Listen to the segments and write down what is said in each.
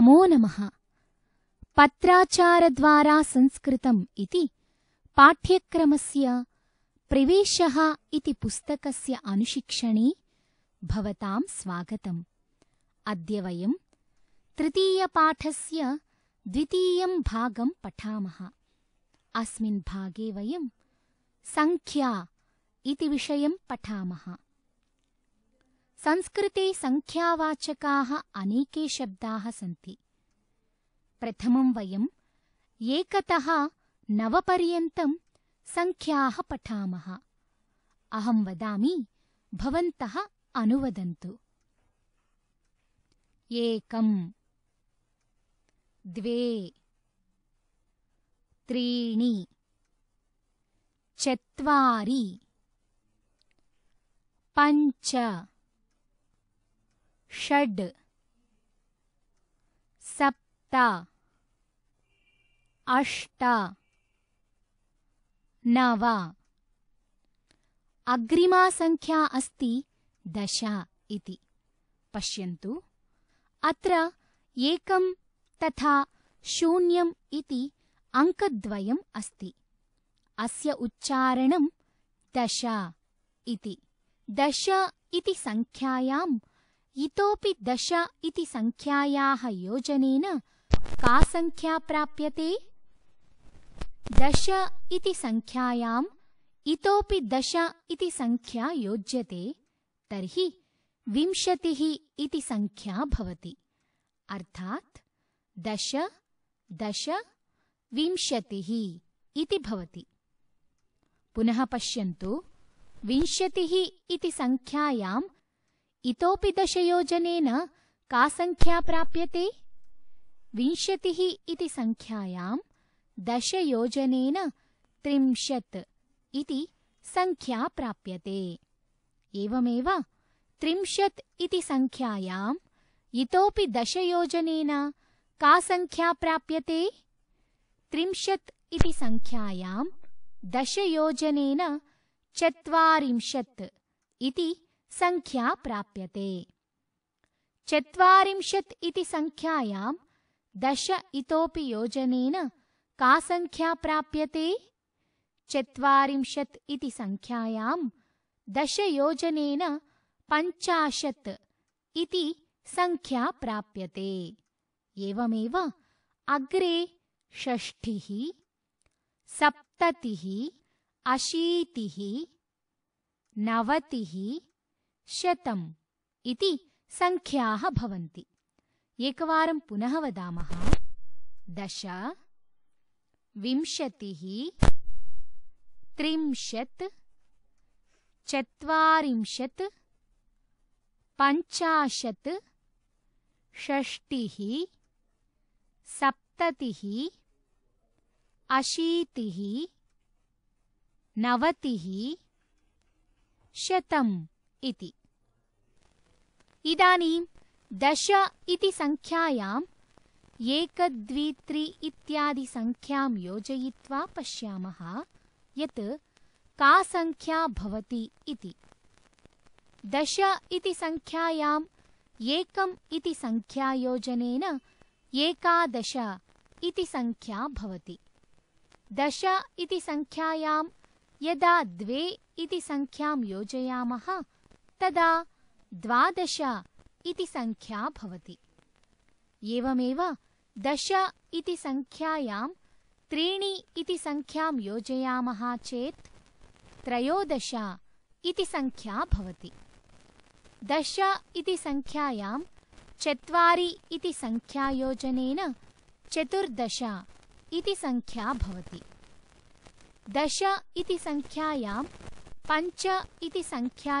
नमो नमः पत्राचारद्वारा संस्कृतम् इति पाठ्यक्रमस्य प्रवेशः इति पुस्तकस्य अनुशिक्षणे भवतां स्वागतम् अद्य वयम् तृतीयपाठस्य द्वितीयं भागं पठामः अस्मिन् भागे वयम् सङ्ख्या इति विषयम् पठामः संस्कृते सङ्ख्यावाचकाः अनेके शब्दाः सन्ति प्रथमं वयम् एकतः नवपर्यन्तं सङ्ख्याः पठामः अहं वदामि भवन्तः अनुवदन्तु एकम् द्वे त्रीणि चत्वारि पञ्च षड् सप्त अष्ट नव अग्रिमा सङ्ख्या अस्ति दश इति पश्यन्तु अत्र एकं तथा शून्यम् इति अङ्कद्वयम् अस्ति अस्य उच्चारणं दश इति दश इति सङ्ख्यायाम् इतोपि दश इति सङ्ख्यायाः योजनेन का सङ्ख्या प्राप्यते दश इति सङ्ख्यायाम् इतोपि दश इति सङ्ख्या योज्यते तर्हि विंशतिः इति सङ्ख्या भवति अर्थात् दश दश विंशतिः इति भवति पुनः पश्यन्तु विंशतिः इति सङ्ख्यायाम् इतोपि दशयोजनेन का संख्या प्राप्यते। विशतिही इति संख्यायाम् दशयोजनेन त्रिम्शत इति संख्या प्राप्यते। एवमेव त्रिम्शत इति संख्यायाम् इतोपि दशयोजनेन का संख्या प्राप्यते। दशयोजनेन् चत्वारिम्शत इति संख्या प्राप्यते चत्वारिंशत् इति संख्यायां दश इतोपि योजनेन का संख्या प्राप्यते चत्वारिंशत् इति दश दशयोजनेन पञ्चाशत् इति संख्या प्राप्यते एवमेव अग्रे षष्ठिः सप्ततिः अशीतिः नवतिः शतम् इति सङ्ख्याः भवन्ति एकवारं पुनः वदामः दश विंशतिः त्रिंशत् चत्वारिंशत् पञ्चाशत् षष्टिः सप्ततिः अशीतिः नवतिः शतम् इति इदानीं दश इति संख्यायां एकद्वित्रि इत्यादि संख्यां योजयित्वा पश्यामः यत् का संख्या भवति इति दश इति संख्यायां एकं इति संख्या योजनेन एकादश इति संख्या भवति दश इति संख्यायां यदा द्वे इति संख्यां योजयामः तदा द्वादश इति संख्या भवति एवमेव दश इति संख्यायाम् त्रेणि इति संख्यां योजयामः चेत् त्रयोदश इति संख्या भवति दश इति संख्यायाम् चतुरी इति संख्या योजनेन चतुर्दश इति संख्या भवति दश इति संख्यायाम् पञ्च इति संख्या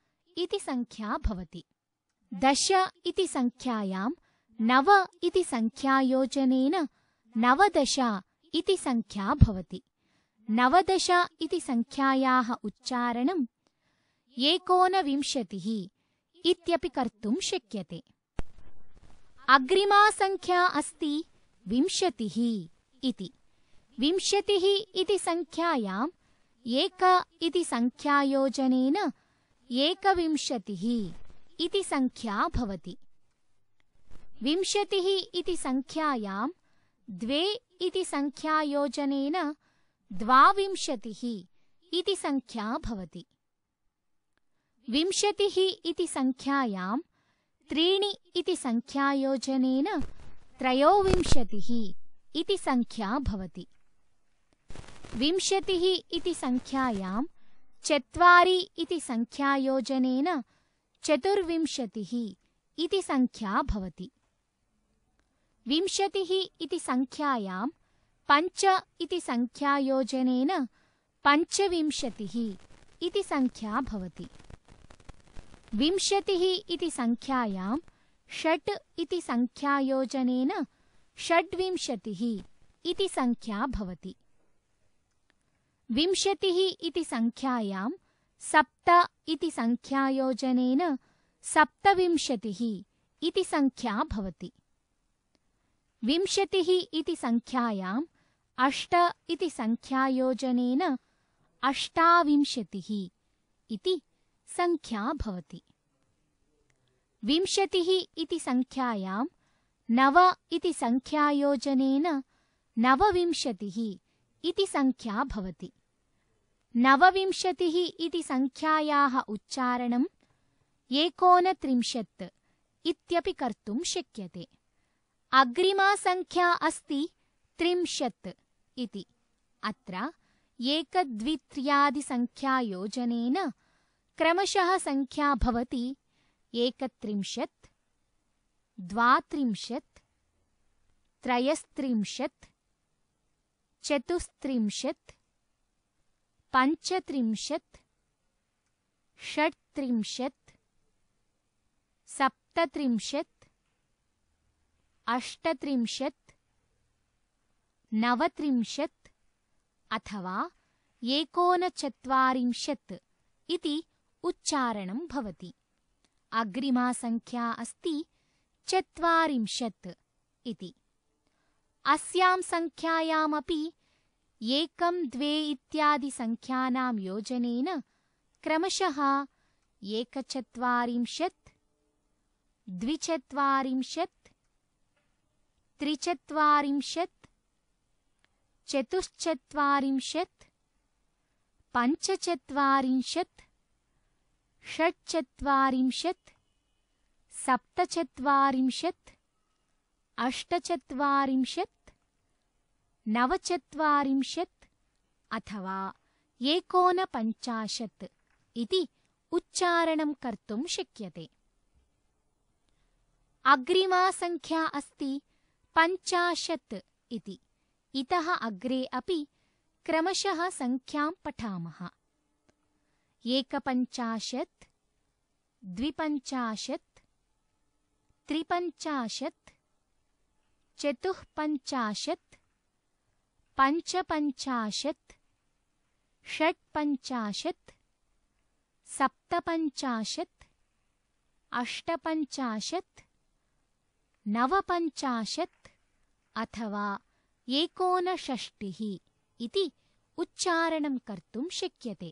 इति संख्या भवति दश इति संख्यायां नव इति संख्यायोजनेन नवदश इति संख्या भवति नवदश इति संख्यायाः उच्चारणम् एकोनविंशतिः इत्यपि कर्तुं शक्यते अग्रिमा संख्या अस्ति विंशतिः इति विंशतिः इति संख्यायाम् एक इति संख्यायोजनेन एकविंशतिः इति संख्या भवति विंशतिः इति संख्यायां द्वे इति संख्यायोजनेन द्वाविंशतिः इति संख्या भवति विंशतिः इति संख्यायां त्रीणि इति संख्यायोजनेन त्रयोविंशतिः इति संख्या भवति विंशतिः इति संख्यायां चत्वारि इति संख्या योजनेन चतुर्विंशतिः इति संख्या भवति विंशतिः इति संख्यायाम् पञ्च इति संख्या योजनेन पञ्चविंशतिः इति संख्या भवति विंशतिः इति संख्यायाम् षट् इति संख्या योजनेन षड्विंशतिः इति संख्या भवति विंशतिः इति सप्त इति सङ्ख्यायोजनेन सप्तविंशतिः इति सङ्ख्या अष्ट इति सङ्ख्यायोजनेन अष्टाविंशतिः इति सङ्ख्या नव इति सङ्ख्यायोजनेन नवविंशतिः इति नवविंशतिः इति सङ्ख्यायाः उच्चारणम् एकोनत्रिंशत् इत्यपि कर्तुं शक्यते अग्रिमा सङ्ख्या अस्ति त्रिंशत् इति अत्र एकद्वित्र्यादिसङ्ख्यायोजनेन क्रमशः सङ्ख्या भवति एकत्रिंशत् द्वात्रिंशत् त्रयस्त्रिंशत् चतुस्त्रिंशत् पञ्चत्रिंशत् षट्त्रिंशत् सप्तत्रिंशत् अष्टत्रिंशत् नवत्रिंशत् अथवा एकोनचत्वारिंशत् इति उच्चारणं भवति अग्रिमा सङ्ख्या अस्ति चत्वारिंशत् इति अस्यां सङ्ख्यायामपि एकं द्वे इत्यादि संख्यानां योजनेन क्रमशः एकचत्वारिंशत् द्विचत्वारिंशत् त्रिचत्वारिंशत् चतुश्चत्वारिंशत् पञ्चचत्वारिंशत् षट्चत्वारिंशत् सप्तचत्वारिंशत् अष्टचत्वारिंशत् नवचत्वारिंशत् अथवा एकोनपञ्चाशत् इति उच्चारणं कर्तुं शक्यते अग्रिमा सङ्ख्या अस्ति पञ्चाशत् इति इतः अग्रे अपि क्रमशः सङ्ख्यां पठामः एकपञ्चाशत् द्विपञ्चाशत् त्रिपञ्चाशत् चतुःपञ्चाशत् पञ्चपञ्चाशत् षट्पञ्चाशत् सप्तपञ्चाशत् अष्टपञ्चाशत् नवपञ्चाशत् अथवा एकोनषष्टिः इति उच्चारणं कर्तुं शक्यते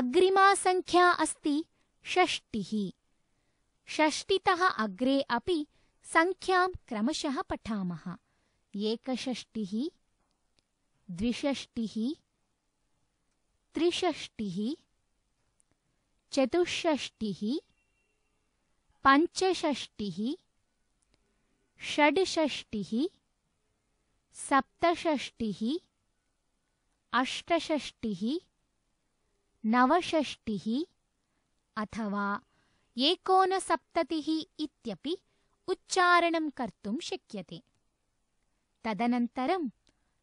अग्रिमा सङ्ख्या अस्ति षष्टिः षष्टितः अग्रे अपि सङ्ख्यां क्रमशः पठामः एकषष्टिः द्विषष्टिः त्रिषष्टिः चतुष्षष्टिः पञ्चषष्टिः षड्षष्टिः सप्तषष्टिः अष्टषष्टिः नवषष्टिः अथवा एकोनसप्ततिः इत्यपि उच्चारणं कर्तुं शक्यते तदनन्तरम्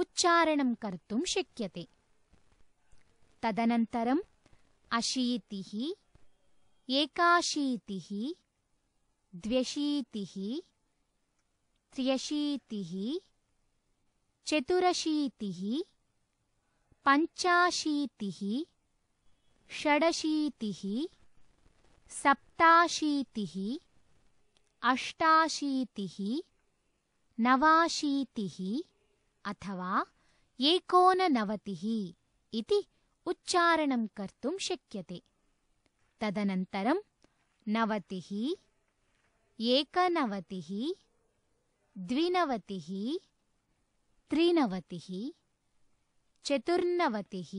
उच्चारणं कर्तुं शक्यते तदनन्तरम् अशीतिः एकाशीतिः द्व्यशीतिः त्र्यशीतिः चतुरशीतिः पञ्चाशीतिः षडशीतिः सप्ताशीतिः अष्टाशीतिः नवाशीतिः अथवा एकोननवतिः इति उच्चारणं कर्तुं शक्यते तदनन्तरं नवतिः एकनवतिः द्विनवतिः त्रिनवतिः चतुर्नवतिः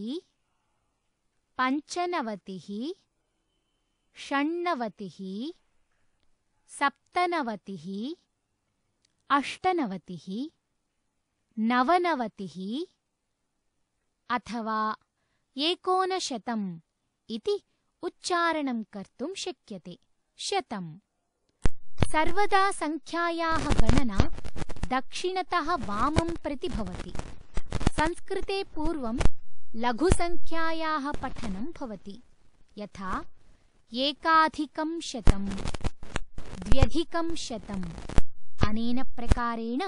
पञ्चनवतिः षण्णवतिः सप्तनवतिः अष्टनवतिः अथवा इति उच्चारणं शक्यते शतम् नवनवतिः कर्तुं सर्वदा सङ्ख्यायाः गणना दक्षिणतः वामं प्रति भवति संस्कृते पूर्वं लघुसङ्ख्यायाः पठनं भवति यथा एकाधिकं शतम् द्व्यधिकं शतम् अनेन प्रकारेण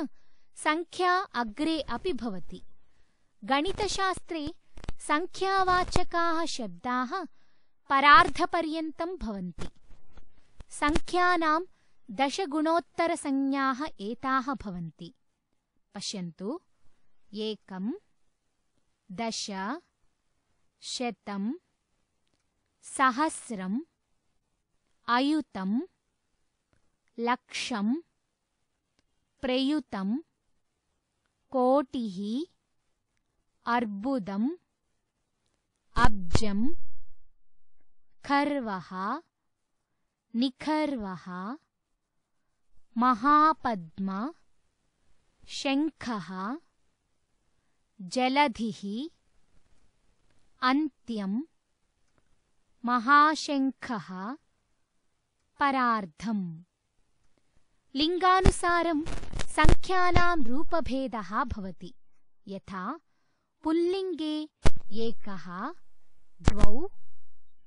संख्या अग्रे अपि भवति गणितशास्त्रे संख्यावाचकाः शब्दाः परार्धपर्यन्तं भवन्ति सङ्ख्यानां दशगुणोत्तरसंज्ञाः एताः भवन्ति पश्यन्तु एकं दश शतं सहस्रम् अयुतं लक्षं प्रयुतं कोटिः अर्बुदम् अब्जम् खर्वः निखर्वः महापद्म शङ्खः जलधिः अन्त्यम् महाशङ्खः परार्धम् लिङ्गानुसारम् సంఖ్యానాం రూపభేదः భవతి యథా పుల్లింగే ఏకः ద్వౌ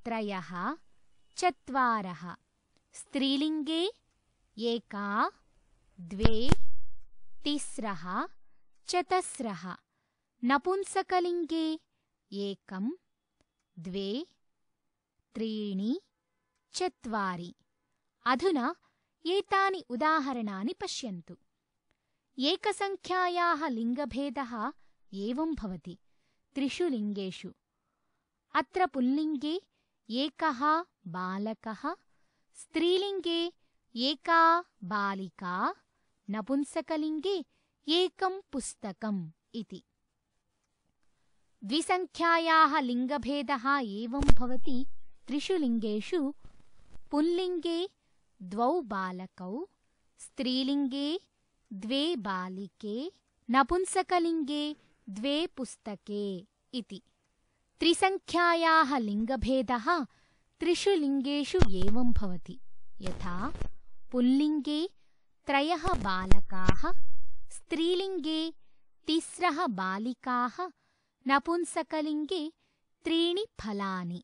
త్రయः చత్వారः స్త్రీలింగే ఏకా ద్వే తిస్రः చతస్రः నపుంసకలింగే ఏకం ద్వే త్రీణి చత్వారి అధునా ఏతాని ఉదాహరణాని పశ్యంతు ఏకసङ्ख्याయాः लिङ्गभेदः एवं भवति त्रिषु लिङ्गेषु अत्र पुल्लिङ्गे एकः बालकः स्त्रीलिङ्गे एका बालिका नपुंसकलिङ्गे एकं पुस्तकम् इति द्विसङ्ख्यायाः लिङ्गभेदः एवं भवति त्रिषु लिङ्गेषु पुल्लिङ्गे द्वौ बालकौ स्त्रीलिङ्गे द्वे बालिके नपुंसकलिङ्गे द्वे पुस्तके इति त्रिसङ्ख्यायाः लिङ्गभेदः त्रिषु लिङ्गेषु एवं भवति यथा पुल्लिङ्गे त्रयः बालकाः स्त्रीलिङ्गे तिस्रः बालिकाः नपुंसकलिङ्गे त्रीणि फलानि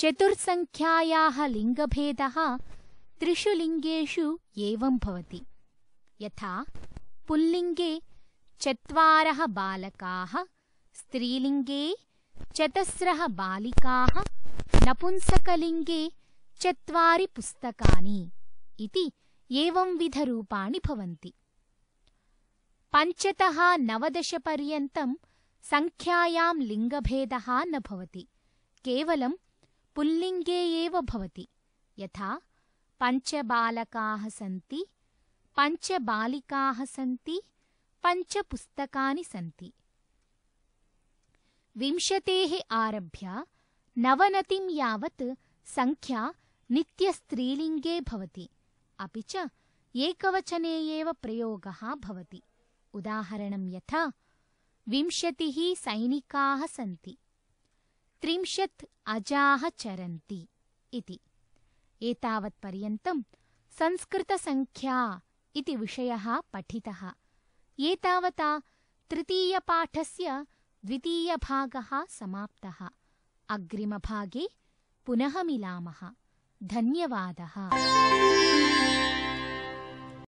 चतुर्सङ्ख्यायाः लिङ्गभेदः त्रिषु लिङ्गेषु एवं भवति यथा पुल्लिङ्गे चत्वारः बालकाः स्त्रीलिङ्गे चतस्रः बालिकाः नपुंसकलिङ्गे चत्वारि पुस्तकानि इति एवंविधरूपाणि भवन्ति पञ्चतः नवदशपर्यन्तं सङ्ख्यायां लिङ्गभेदः न भवति केवलं पुल्लिङ्गे एव भवति यथा पञ्चबालकाः सन्ति विंशतेः आरभ्य नवनतिं यावत् सङ्ख्या नित्यस्त्रीलिङ्गे भवति अपि च एकवचने एव प्रयोगः भवति उदाहरणम् यथा विंशतिः सैनिकाः सन्ति त्रिंशत् अजाः चरन्ति एतावत्पर्यन्तं संस्कृतसङ्ख्या इति विषयः पठितः एतावता तृतीयपाठस्य द्वितीयभागः समाप्तः अग्रिमभागे पुनः मिलामः धन्यवादः